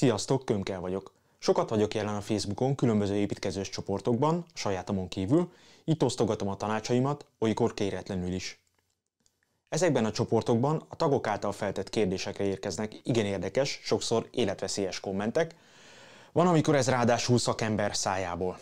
Sziasztok, Kömkel vagyok. Sokat vagyok jelen a Facebookon, különböző építkezős csoportokban, sajátomon kívül, itt osztogatom a tanácsaimat, olykor kéretlenül is. Ezekben a csoportokban a tagok által feltett kérdésekre érkeznek igen érdekes, sokszor életveszélyes kommentek, van, amikor ez ráadásul szakember szájából.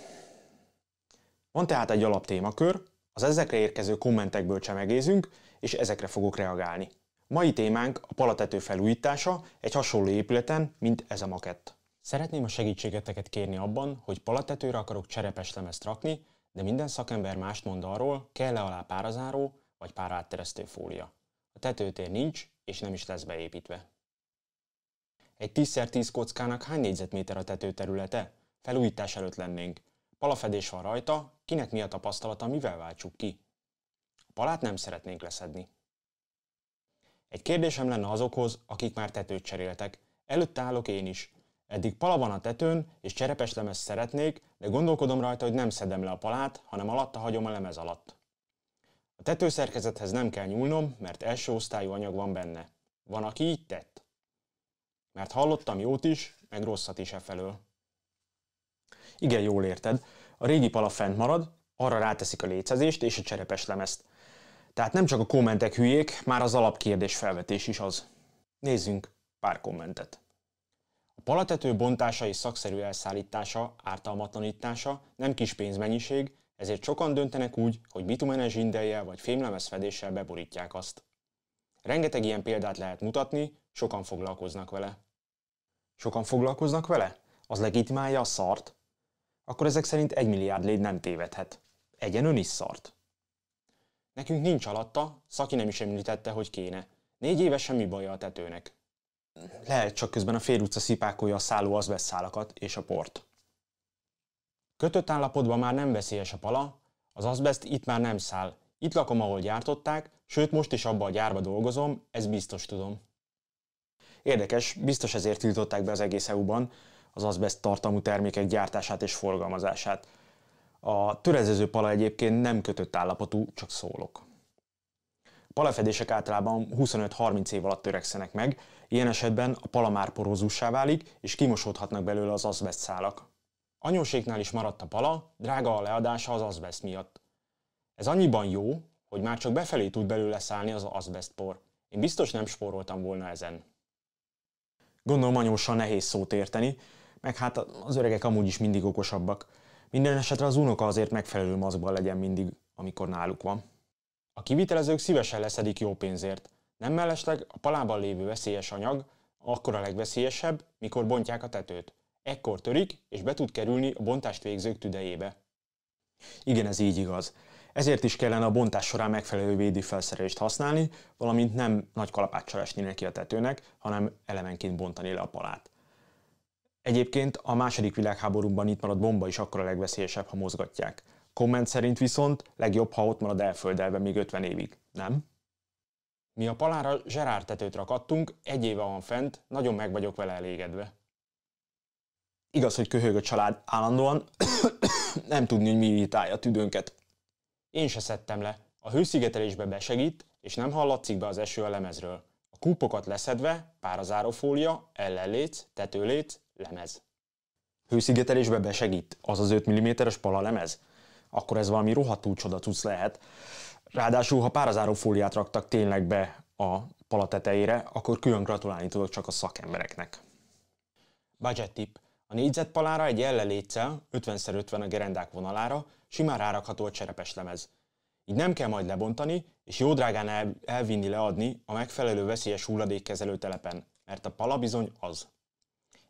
Van tehát egy alaptémakör, az ezekre érkező kommentekből csemegézünk, és ezekre fogok reagálni. Mai témánk a palatető felújítása egy hasonló épületen, mint ez a makett. Szeretném a segítségeteket kérni abban, hogy palatetőre akarok cserepes lemezt rakni, de minden szakember mást mond arról, kell-e alá párazáró vagy párátteresztő fólia. A tetőtér nincs, és nem is lesz beépítve. Egy 10x10 kockának hány négyzetméter a tetőterülete? Felújítás előtt lennénk. Palafedés van rajta, kinek mi a tapasztalata, mivel váltsuk ki? A palát nem szeretnénk leszedni. Egy kérdésem lenne azokhoz, akik már tetőt cseréltek. Előtt állok én is. Eddig pala van a tetőn, és cserepes lemez szeretnék, de gondolkodom rajta, hogy nem szedem le a palát, hanem alatta hagyom a lemez alatt. A tetőszerkezethez nem kell nyúlnom, mert első osztályú anyag van benne. Van, aki így tett? Mert hallottam jót is, meg rosszat is e felől. Igen, jól érted. A régi pala fent marad, arra ráteszik a lécezést és a cserepes lemezt. Tehát nem csak a kommentek hülyék, már az alapkérdés felvetés is az. Nézzünk pár kommentet. A palatető bontása és szakszerű elszállítása, ártalmatlanítása nem kis pénzmennyiség, ezért sokan döntenek úgy, hogy bitumenes zsindeljel vagy fémlemezfedéssel beborítják azt. Rengeteg ilyen példát lehet mutatni, sokan foglalkoznak vele. Sokan foglalkoznak vele? Az legitimálja a szart? Akkor ezek szerint egy milliárd légy nem tévedhet. Egyen ön is szart. Nekünk nincs alatta, Szaki nem is említette, hogy kéne. Négy éve semmi baja a tetőnek. Lehet csak közben a fél utca szipákolja a szálló szálakat és a port. Kötött állapotban már nem veszélyes a pala, az azbest itt már nem száll. Itt lakom, ahol gyártották, sőt most is abba a gyárba dolgozom, ez biztos tudom. Érdekes, biztos ezért tiltották be az egész EU-ban az azbest tartalmú termékek gyártását és forgalmazását. A törezező pala egyébként nem kötött állapotú, csak szólok. palafedések általában 25-30 év alatt törekszenek meg, ilyen esetben a pala már porózussá válik, és kimosódhatnak belőle az azbest szálak. Anyóséknál is maradt a pala, drága a leadása az azbest miatt. Ez annyiban jó, hogy már csak befelé tud belőle szállni az azbestpor. Én biztos nem spóroltam volna ezen. Gondolom anyósan nehéz szót érteni, meg hát az öregek amúgy is mindig okosabbak. Minden esetre az unoka azért megfelelő maszkban legyen mindig, amikor náluk van. A kivitelezők szívesen leszedik jó pénzért. Nem mellesleg a palában lévő veszélyes anyag akkor a legveszélyesebb, mikor bontják a tetőt. Ekkor törik, és be tud kerülni a bontást végzők tüdejébe. Igen, ez így igaz. Ezért is kellene a bontás során megfelelő védi felszerelést használni, valamint nem nagy kalapáccsal esni neki a tetőnek, hanem elemenként bontani le a palát. Egyébként a második világháborúban itt maradt bomba is akkor a legveszélyesebb, ha mozgatják. Komment szerint viszont legjobb, ha ott marad elföldelve még 50 évig, nem? Mi a palára Zserár tetőt rakadtunk, egy éve van fent, nagyon meg vagyok vele elégedve. Igaz, hogy köhög a család állandóan, nem tudni, hogy mi irítálja a tüdőnket. Én se szedtem le. A hőszigetelésbe besegít, és nem hallatszik be az eső a lemezről. A kúpokat leszedve, párazárófólia, ellenléc, tetőléc, lemez. Hőszigetelésbe besegít az az 5 mm-es pala lemez? Akkor ez valami rohadtul csoda cucc lehet. Ráadásul, ha párazáró fóliát raktak tényleg be a pala tetejére, akkor külön gratulálni tudok csak a szakembereknek. Budget tip. A négyzetpalára egy elleléccel, 50x50 a gerendák vonalára, simán rárakható a cserepes lemez. Így nem kell majd lebontani, és jó drágán el, elvinni leadni a megfelelő veszélyes hulladékkezelő telepen, mert a pala bizony az.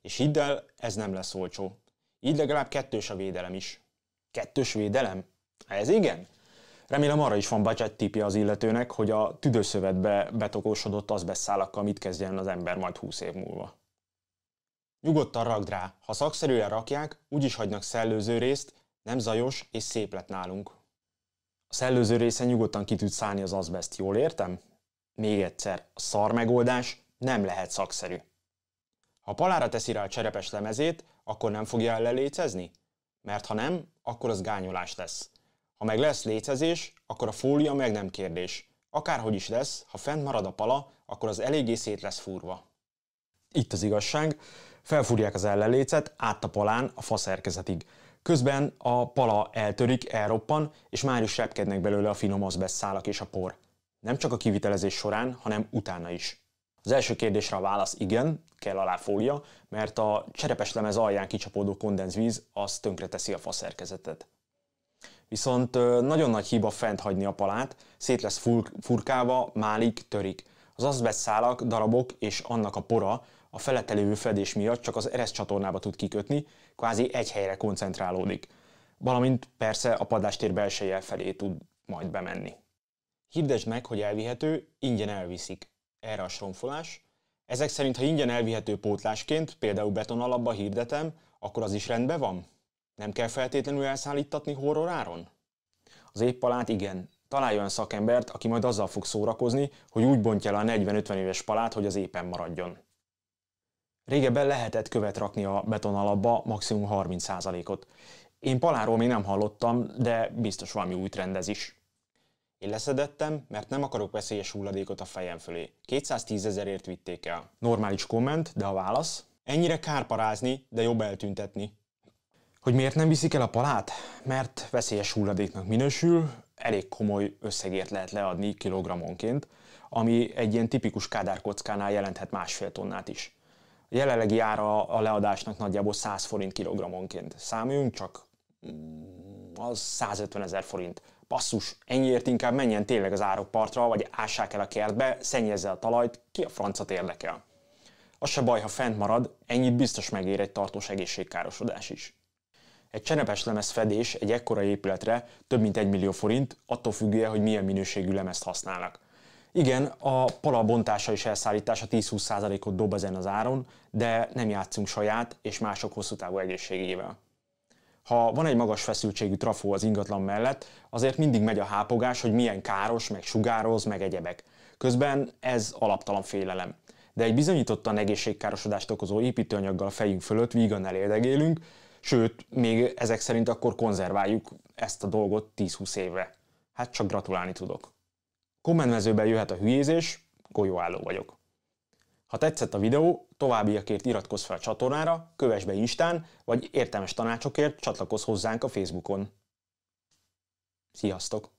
És hidd el, ez nem lesz olcsó. Így legalább kettős a védelem is. Kettős védelem? Ez igen? Remélem arra is van budget tipje az illetőnek, hogy a tüdőszövetbe betokósodott beszállakkal mit kezdjen az ember majd 20 év múlva. Nyugodtan rakd rá, ha szakszerűen rakják, úgyis hagynak szellőző részt, nem zajos és szép lett nálunk. A szellőző része nyugodtan ki tud szállni az azbest, jól értem? Még egyszer, a szar megoldás nem lehet szakszerű. Ha palára teszi rá a cserepes lemezét, akkor nem fogja ellelécezni? Mert ha nem, akkor az gányolás lesz. Ha meg lesz lécezés, akkor a fólia meg nem kérdés. Akárhogy is lesz, ha fent marad a pala, akkor az eléggé szét lesz fúrva. Itt az igazság, felfúrják az ellenlécet át a palán a szerkezetig. Közben a pala eltörik, elroppan, és már is repkednek belőle a finom szálak és a por. Nem csak a kivitelezés során, hanem utána is. Az első kérdésre a válasz igen, kell alá fólia, mert a cserepes lemez alján kicsapódó kondenzvíz az tönkreteszi a faszerkezetet. Viszont nagyon nagy hiba fent hagyni a palát, szét lesz fur- furkálva, málik, törik. Az azbest szálak, darabok és annak a pora a felette lévő fedés miatt csak az eresz csatornába tud kikötni, kvázi egy helyre koncentrálódik. Valamint persze a padlástér belseje felé tud majd bemenni. Hirdesd meg, hogy elvihető, ingyen elviszik erre a sronfolás. Ezek szerint, ha ingyen elvihető pótlásként, például alapba hirdetem, akkor az is rendben van? Nem kell feltétlenül elszállítatni horroráron? Az palát igen. Találj olyan szakembert, aki majd azzal fog szórakozni, hogy úgy bontja le a 40-50 éves palát, hogy az épen maradjon. Régebben lehetett követ rakni a alapba maximum 30%-ot. Én paláról még nem hallottam, de biztos valami új trend ez is. Én leszedettem, mert nem akarok veszélyes hulladékot a fejem fölé. 210 ezerért vitték el. Normális komment, de a válasz? Ennyire kár parázni, de jobb eltüntetni. Hogy miért nem viszik el a palát? Mert veszélyes hulladéknak minősül, elég komoly összegért lehet leadni kilogrammonként, ami egy ilyen tipikus kádárkockánál jelenthet másfél tonnát is. A jelenlegi ára a leadásnak nagyjából 100 forint kilogrammonként. Számoljunk csak, mm, az 150 ezer forint Passzus, ennyiért inkább menjen tényleg az árokpartra, vagy ássák el a kertbe, szennyezze a talajt, ki a francot érdekel. Az se baj, ha fent marad, ennyit biztos megér egy tartós egészségkárosodás is. Egy csenepes lemezfedés egy ekkora épületre több mint 1 millió forint, attól függően, hogy milyen minőségű lemezt használnak. Igen, a pala bontása és elszállítása 10-20%-ot dob ezen az áron, de nem játszunk saját és mások hosszú távú egészségével ha van egy magas feszültségű trafó az ingatlan mellett, azért mindig megy a hápogás, hogy milyen káros, meg sugároz, meg egyebek. Közben ez alaptalan félelem. De egy bizonyítottan egészségkárosodást okozó építőanyaggal a fejünk fölött vígan elérdegélünk, sőt, még ezek szerint akkor konzerváljuk ezt a dolgot 10-20 évre. Hát csak gratulálni tudok. Kommentmezőben jöhet a hülyézés, golyóálló vagyok. Ha tetszett a videó, továbbiakért iratkozz fel a csatornára, kövess be Instán, vagy értelmes tanácsokért csatlakozz hozzánk a Facebookon. Sziasztok!